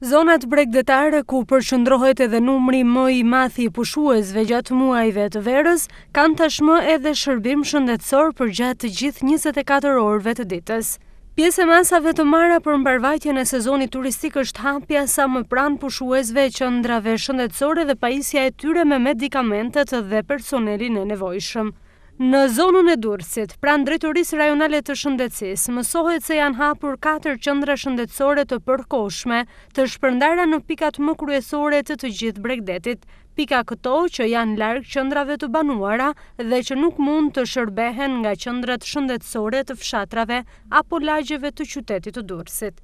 Zonat bregdetare ku përshëndrohet edhe numri më i mathi pushuesve gjatë muajve të verës, kanë tashmë edhe shërbim shëndetësor për gjatë gjithë 24 orëve të ditës. Pjesë e masave të marra për mbarvajtjen e sezonit turistik është hapja sa më pranë pushuesve qëndrave shëndetësore dhe pajisja e tyre me medikamentet dhe personelin e nevojshëm. Në zonën e Durësit, pranë drejturisë rajonale të shëndecis, mësohet se janë hapur 4 qëndra shëndecore të përkoshme të shpërndara në pikat më kryesore të të gjithë bregdetit, pika këto që janë largë qëndrave të banuara dhe që nuk mund të shërbehen nga qëndrat shëndecore të fshatrave apo lagjeve të qytetit të Durësit.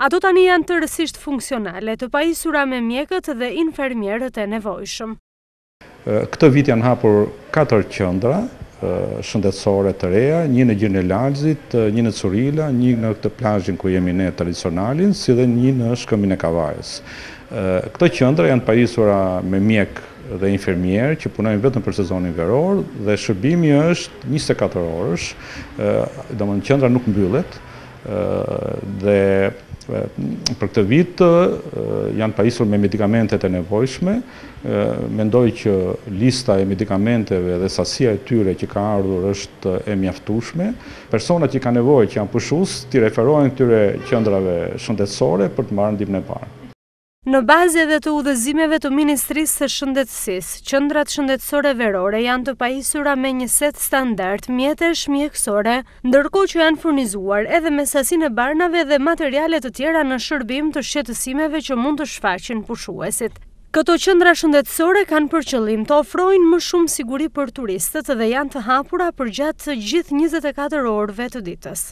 Ato tani janë të rësisht funksionale të pajisura me mjekët dhe infermierët e nevojshëm. Këtë vit janë hapur 4 qëndra, shëndetsore të reja, një në gjirë e lalëzit, një në Curila, një në këtë plajshin ku jemi ne tradicionalin, si dhe një në shkëmi e Kavajës. Këto qëndra janë parisura me mjek dhe infirmier që punojnë vetëm për sezonin veror dhe shërbimi është 24 orësh, do më në qëndra nuk mbyllet dhe Mm, për këtë vit janë pajisur me medikamentet e nevojshme, mendoj që lista e medikamenteve dhe sasia e tyre që ka ardhur është e mjaftushme. Personat që ka nevoj që janë pushus, ti referohen këtyre qëndrave shëndetsore për të marrë në dimë në parë. Në bazë edhe të udhëzimeve të Ministrisë së Shëndetësisë, qendrat shëndetësore verore janë të pajisura me një set standard mjetesh mjekësore, ndërkohë që janë furnizuar edhe me sasinë e barnave dhe materiale të tjera në shërbim të shqetësimeve që mund të shfaqin pushuesit. Këto qendra shëndetësore kanë për qëllim të ofrojnë më shumë siguri për turistët dhe janë të hapura për gjatë të gjithë 24 orëve të ditës.